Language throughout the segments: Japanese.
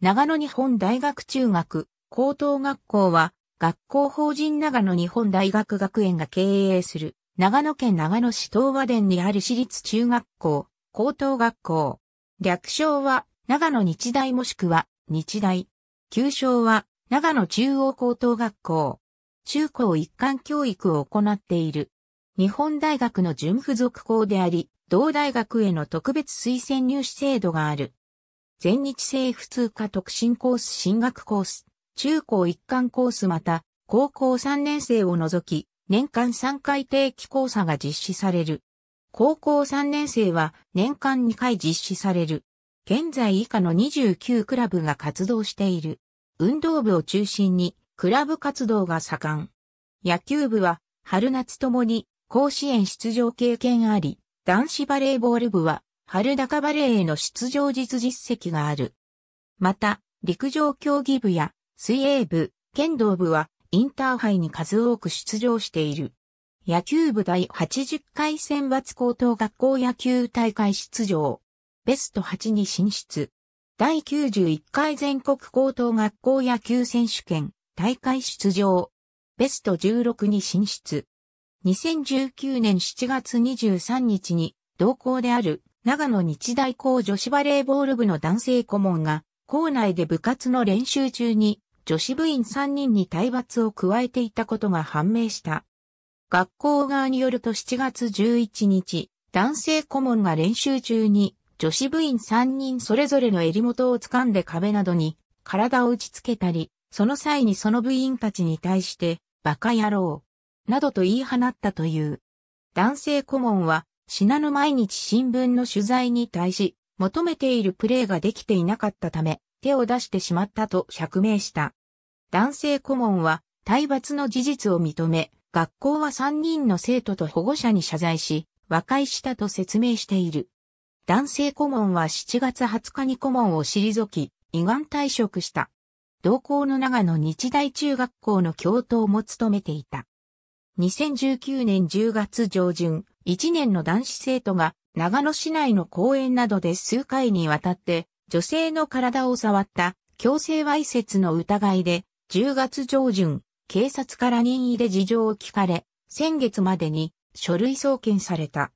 長野日本大学中学、高等学校は、学校法人長野日本大学学園が経営する、長野県長野市東和殿にある私立中学校、高等学校。略称は、長野日大もしくは、日大。旧称は、長野中央高等学校。中高一貫教育を行っている。日本大学の準付属校であり、同大学への特別推薦入試制度がある。全日制普通科特進コース進学コース、中高一貫コースまた、高校3年生を除き、年間3回定期講座が実施される。高校3年生は年間2回実施される。現在以下の29クラブが活動している。運動部を中心にクラブ活動が盛ん。野球部は春夏ともに甲子園出場経験あり、男子バレーボール部は春高バレーへの出場実実績がある。また、陸上競技部や水泳部、剣道部はインターハイに数多く出場している。野球部第80回選抜高等学校野球大会出場。ベスト8に進出。第91回全国高等学校野球選手権大会出場。ベスト16に進出。2019年7月23日に同校である長野日大校女子バレーボール部の男性顧問が、校内で部活の練習中に女子部員3人に体罰を加えていたことが判明した。学校側によると7月11日、男性顧問が練習中に女子部員3人それぞれの襟元を掴んで壁などに体を打ち付けたり、その際にその部員たちに対して、バカ野郎、などと言い放ったという。男性顧問は品の毎日新聞の取材に対し、求めているプレーができていなかったため、手を出してしまったと釈明した。男性顧問は、体罰の事実を認め、学校は3人の生徒と保護者に謝罪し、和解したと説明している。男性顧問は7月20日に顧問を退き、がん退職した。同校の長野日大中学校の教頭も務めていた。2019年10月上旬、1年の男子生徒が長野市内の公園などで数回にわたって女性の体を触った強制わいせつの疑いで10月上旬警察から任意で事情を聞かれ先月までに書類送検された。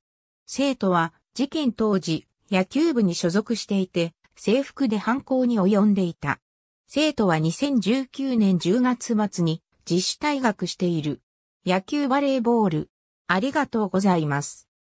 生徒は事件当時野球部に所属していて制服で犯行に及んでいた。生徒は2019年10月末に自主退学している。野球バレーボールありがとうございます。